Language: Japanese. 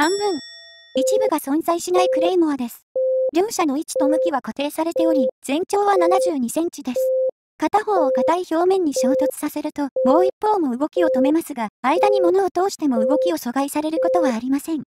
半分。一部が存在しないクレイモアです。両者の位置と向きは固定されており、全長は72センチです。片方を硬い表面に衝突させると、もう一方も動きを止めますが、間に物を通しても動きを阻害されることはありません。